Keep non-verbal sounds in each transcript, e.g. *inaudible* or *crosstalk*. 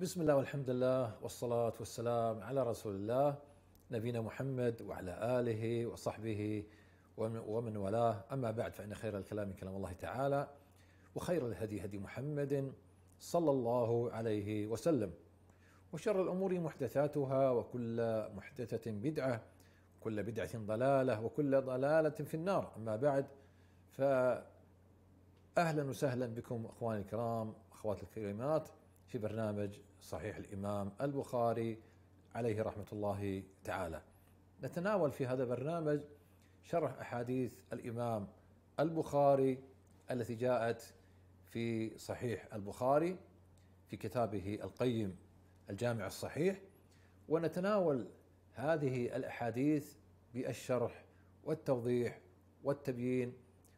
بسم الله والحمد لله والصلاة والسلام على رسول الله نبينا محمد وعلى آله وصحبه ومن ولاه أما بعد فإن خير الكلام كلام الله تعالى وخير الهدي هدي محمد صلى الله عليه وسلم وشر الأمور محدثاتها وكل محدثة بدعة وكل بدعة ضلالة وكل ضلالة في النار أما بعد فأهلا وسهلا بكم أخواني الكرام أخواتي الكريمات في برنامج صحيح الامام البخاري عليه رحمه الله تعالى. نتناول في هذا البرنامج شرح احاديث الامام البخاري التي جاءت في صحيح البخاري في كتابه القيم الجامع الصحيح ونتناول هذه الاحاديث بالشرح والتوضيح والتبيين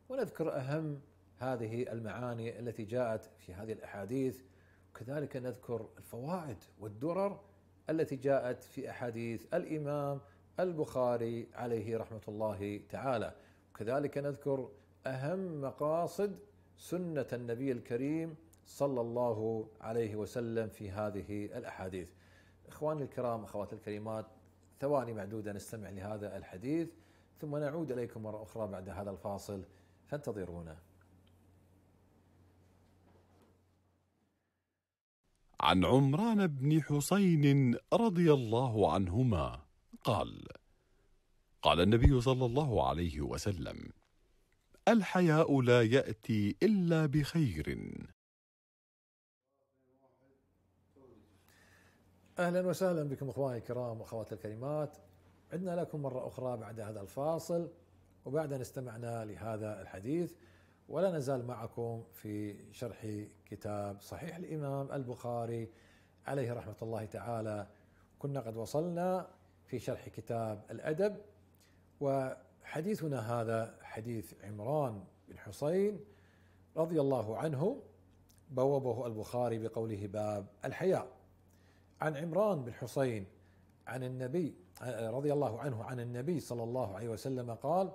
ونذكر اهم هذه المعاني التي جاءت في هذه الاحاديث وكذلك نذكر الفوائد والدرر التي جاءت في احاديث الامام البخاري عليه رحمه الله تعالى وكذلك نذكر اهم مقاصد سنه النبي الكريم صلى الله عليه وسلم في هذه الاحاديث. اخواني الكرام اخواتي الكريمات ثواني معدوده نستمع لهذا الحديث ثم نعود اليكم مره اخرى بعد هذا الفاصل فانتظرونا. عن عمران بن حسين رضي الله عنهما قال قال النبي صلى الله عليه وسلم الحياء لا يأتي إلا بخير أهلا وسهلا بكم أخواني الكرام وأخواتي الكريمات عدنا لكم مرة أخرى بعد هذا الفاصل وبعد أن استمعنا لهذا الحديث ولا نزال معكم في شرح كتاب صحيح الامام البخاري عليه رحمه الله تعالى كنا قد وصلنا في شرح كتاب الادب وحديثنا هذا حديث عمران بن حسين رضي الله عنه بوبه البخاري بقوله باب الحياء عن عمران بن حسين عن النبي رضي الله عنه عن النبي صلى الله عليه وسلم قال: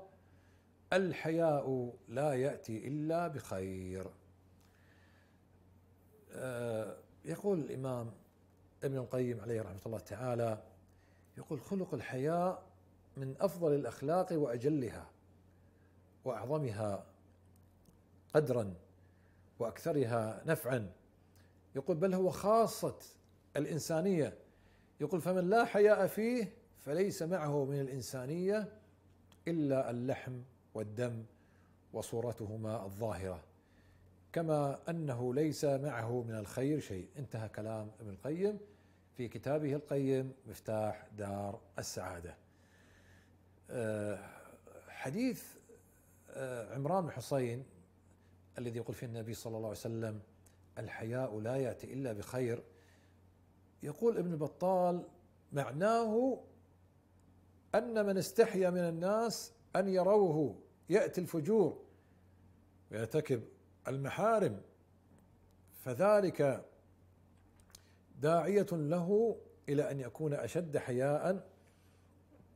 الحياء لا ياتي الا بخير آه، يقول الامام ابن القيم عليه رحمه الله تعالى يقول خلق الحياء من افضل الاخلاق واجلها واعظمها قدرا واكثرها نفعا يقول بل هو خاصه الانسانيه يقول فمن لا حياء فيه فليس معه من الانسانيه الا اللحم والدم وصورتهما الظاهره كما انه ليس معه من الخير شيء انتهى كلام ابن القيم في كتابه القيم مفتاح دار السعاده آه، حديث آه، عمران بن حسين الذي يقول فيه النبي صلى الله عليه وسلم الحياء لا ياتي الا بخير يقول ابن بطال معناه ان من استحيا من الناس ان يروه ياتي الفجور ويرتكب المحارم فذلك داعيه له الى ان يكون اشد حياء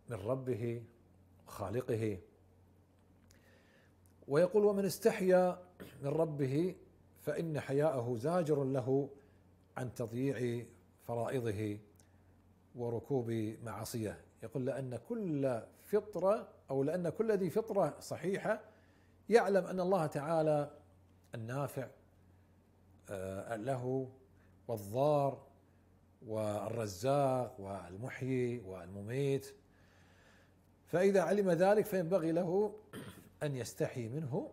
من ربه خالقه ويقول ومن استحيا من ربه فان حياءه زاجر له عن تضييع فرائضه وركوب معصيه يقول لان كل فطره او لان كل ذي فطره صحيحه يعلم ان الله تعالى النافع آه، له والضار والرزاق والمحيي والمميت فاذا علم ذلك فينبغي له *clears throat* ان يستحي منه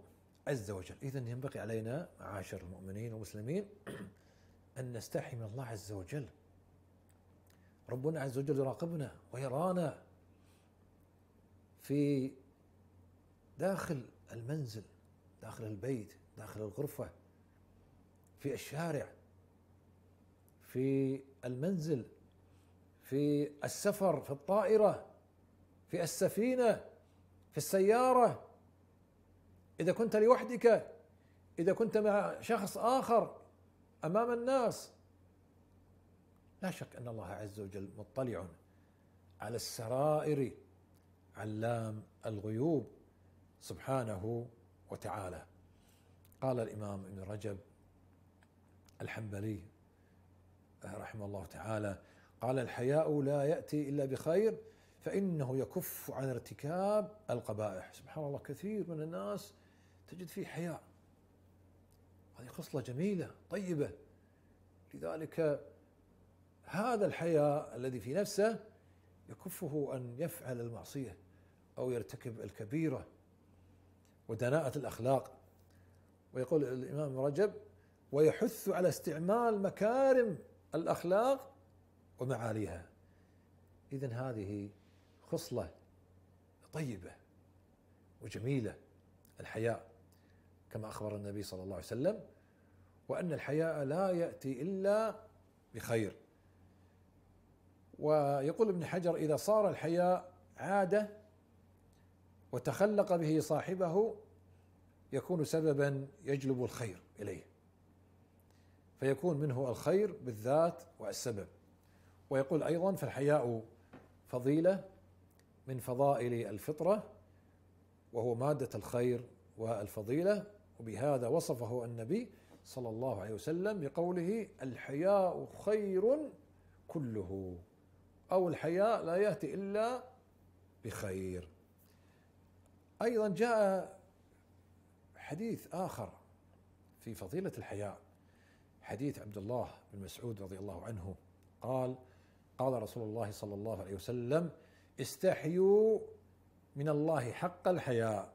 عز وجل اذا ينبغي علينا معاشر المؤمنين والمسلمين *clears throat* ان نستحي من الله عز وجل ربنا عز وجل يراقبنا ويرانا في داخل المنزل داخل البيت داخل الغرفة في الشارع في المنزل في السفر في الطائرة في السفينة في السيارة إذا كنت لوحدك إذا كنت مع شخص آخر أمام الناس لا شك أن الله عز وجل مطلع على السرائر علام الغيوب سبحانه وتعالى قال الامام ابن رجب الحنبلي رحمه الله تعالى قال الحياء لا ياتي الا بخير فانه يكف عن ارتكاب القبائح سبحان الله كثير من الناس تجد فيه حياء هذه خصله جميله طيبه لذلك هذا الحياء الذي في نفسه يكفه ان يفعل المعصيه أو يرتكب الكبيرة ودناءة الأخلاق ويقول الإمام رجب ويحث على استعمال مكارم الأخلاق ومعاليها إذا هذه خصلة طيبة وجميلة الحياء كما أخبر النبي صلى الله عليه وسلم وأن الحياء لا يأتي إلا بخير ويقول ابن حجر إذا صار الحياء عادة وتخلق به صاحبه يكون سببا يجلب الخير اليه فيكون منه الخير بالذات والسبب ويقول ايضا فالحياء فضيله من فضائل الفطره وهو ماده الخير والفضيله وبهذا وصفه النبي صلى الله عليه وسلم بقوله الحياء خير كله او الحياء لا ياتي الا بخير ايضا جاء حديث اخر في فضيله الحياء حديث عبد الله بن مسعود رضي الله عنه قال قال رسول الله صلى الله عليه وسلم استحيوا من الله حق الحياء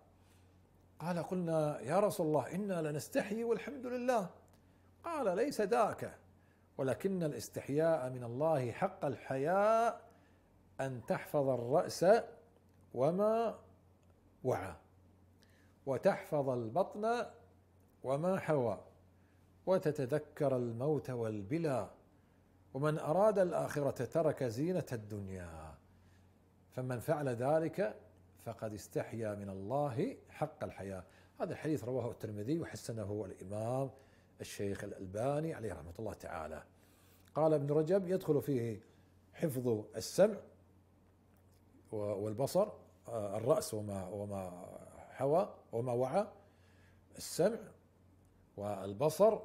قال قلنا يا رسول الله انا لنستحي والحمد لله قال ليس ذاك ولكن الاستحياء من الله حق الحياء ان تحفظ الراس وما وعى وتحفظ البطن وما حوى وتتذكر الموت والبلا ومن اراد الاخره ترك زينه الدنيا فمن فعل ذلك فقد استحيا من الله حق الحياه هذا الحديث رواه الترمذي وحسنه الامام الشيخ الالباني عليه رحمه الله تعالى قال ابن رجب يدخل فيه حفظ السمع والبصر الرأس وما وما حوى وما وعى السمع والبصر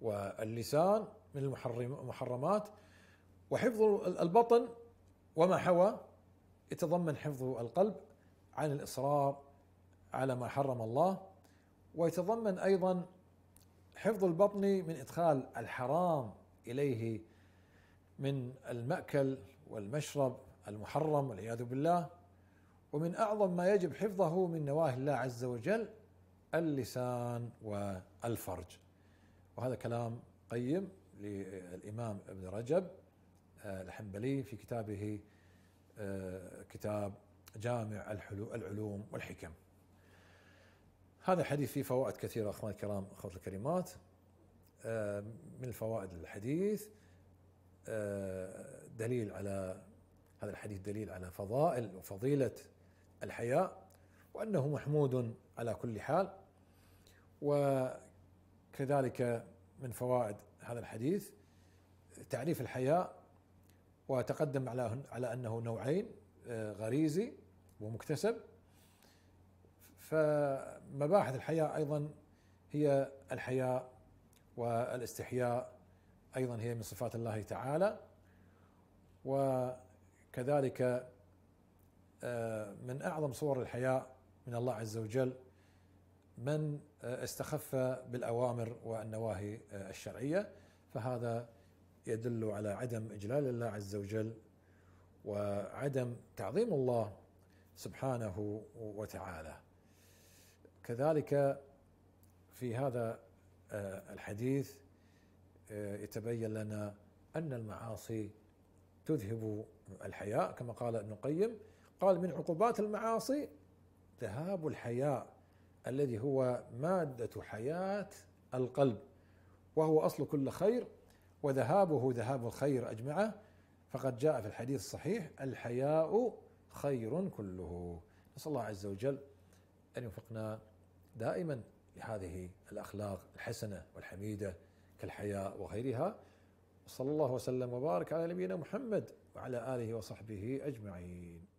واللسان من المحرمات وحفظ البطن وما حوى يتضمن حفظ القلب عن الإصرار على ما حرم الله ويتضمن أيضا حفظ البطن من إدخال الحرام إليه من المأكل والمشرب المحرم والعياذ بالله ومن اعظم ما يجب حفظه من نواه الله عز وجل اللسان والفرج وهذا كلام قيم للامام ابن رجب آه، الحنبلي في كتابه آه، كتاب جامع العلوم والحكم هذا الحديث فيه فوائد كثيرة أخواني الكرام أخواتي الكريمات آه، من الفوائد الحديث دليل على هذا الحديث دليل على فضائل وفضيلة الحياء وأنه محمود على كل حال وكذلك من فوائد هذا الحديث تعريف الحياء وتقدم على على انه نوعين آه، غريزي ومكتسب فمباحث الحياء ايضا هي الحياء والاستحياء ايضا هي من صفات الله تعالى وكذلك آه، من اعظم صور الحياء من الله عز وجل من آه، استخف بالاوامر والنواهي آه، الشرعيه فهذا يدل على عدم اجلال الله عز وجل وعدم تعظيم الله سبحانه وتعالى كذلك في هذا الحديث يتبين لنا ان المعاصي تذهب الحياء كما قال ابن القيم قال من عقوبات المعاصي ذهاب الحياء الذي هو مادة حياة القلب وهو أصل كل خير وذهابه ذهاب الخير أجمعه فقد جاء في الحديث الصحيح الحياء خير كله نسأل الله عز وجل أن يوفقنا دائما لهذه الأخلاق الحسنة والحميدة كالحياء وغيرها صلى الله وسلم وبارك على نبينا محمد وعلى آله وصحبه أجمعين